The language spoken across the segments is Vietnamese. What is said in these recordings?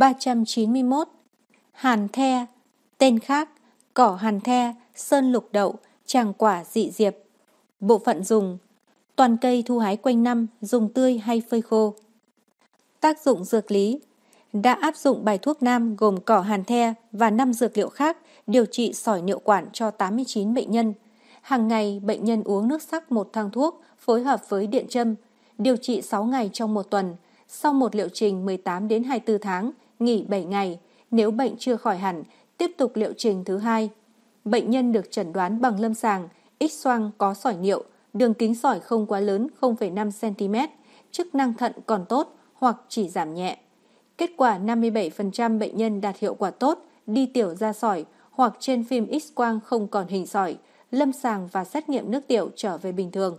391 Hàn the Tên khác Cỏ hàn the, sơn lục đậu, tràng quả dị diệp Bộ phận dùng Toàn cây thu hái quanh năm, dùng tươi hay phơi khô Tác dụng dược lý đã áp dụng bài thuốc nam gồm cỏ hàn the và năm dược liệu khác điều trị sỏi niệu quản cho 89 bệnh nhân. Hàng ngày, bệnh nhân uống nước sắc một thang thuốc phối hợp với điện châm, điều trị 6 ngày trong một tuần, sau một liệu trình 18 đến 24 tháng, nghỉ 7 ngày, nếu bệnh chưa khỏi hẳn, tiếp tục liệu trình thứ hai. Bệnh nhân được chẩn đoán bằng lâm sàng, x xoang có sỏi niệu, đường kính sỏi không quá lớn 0,5cm, chức năng thận còn tốt hoặc chỉ giảm nhẹ. Kết quả 57% bệnh nhân đạt hiệu quả tốt, đi tiểu ra sỏi hoặc trên phim x-quang không còn hình sỏi, lâm sàng và xét nghiệm nước tiểu trở về bình thường.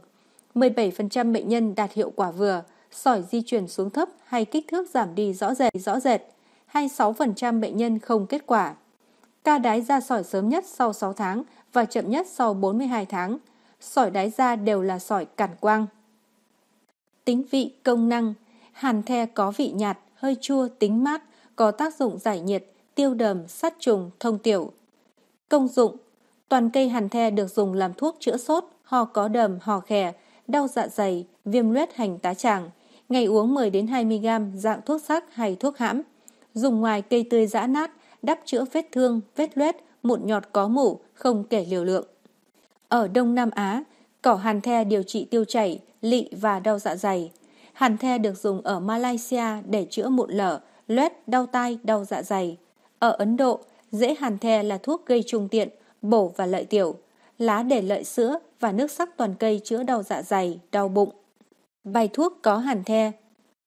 17% bệnh nhân đạt hiệu quả vừa, sỏi di chuyển xuống thấp hay kích thước giảm đi rõ rệt, rõ rệt. 26% bệnh nhân không kết quả. Ca đái ra sỏi sớm nhất sau 6 tháng và chậm nhất sau 42 tháng. Sỏi đái ra đều là sỏi cản quang. Tính vị công năng Hàn the có vị nhạt, hơi chua, tính mát, có tác dụng giải nhiệt, tiêu đờm, sát trùng, thông tiểu. Công dụng Toàn cây hàn the được dùng làm thuốc chữa sốt, ho có đờm, ho khè, đau dạ dày, viêm loét hành tá tràng. Ngày uống 10 đến 20 g dạng thuốc sắc hay thuốc hãm dùng ngoài cây tươi giã nát, đắp chữa vết thương, vết loét, mụn nhọt có mủ, không kể liều lượng. Ở Đông Nam Á, cỏ hàn the điều trị tiêu chảy, lị và đau dạ dày. Hàn the được dùng ở Malaysia để chữa mụn lở, loét, đau tai, đau dạ dày. Ở Ấn Độ, dễ hàn the là thuốc gây trung tiện, bổ và lợi tiểu. Lá để lợi sữa và nước sắc toàn cây chữa đau dạ dày, đau bụng. Bài thuốc có hàn the.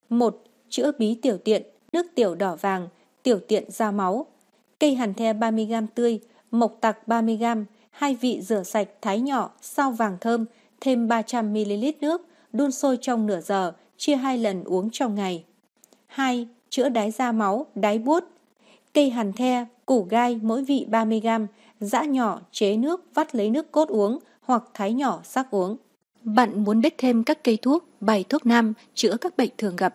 1. Chữa bí tiểu tiện nước tiểu đỏ vàng, tiểu tiện ra máu. Cây hàn the 30g tươi, mộc tặc 30g, hai vị rửa sạch thái nhỏ, sao vàng thơm, thêm 300ml nước, đun sôi trong nửa giờ, chia hai lần uống trong ngày. Hai, Chữa đái da máu, đái buốt. Cây hàn the, củ gai mỗi vị 30g, giã nhỏ, chế nước, vắt lấy nước cốt uống hoặc thái nhỏ sắc uống. Bạn muốn biết thêm các cây thuốc, bài thuốc nam chữa các bệnh thường gặp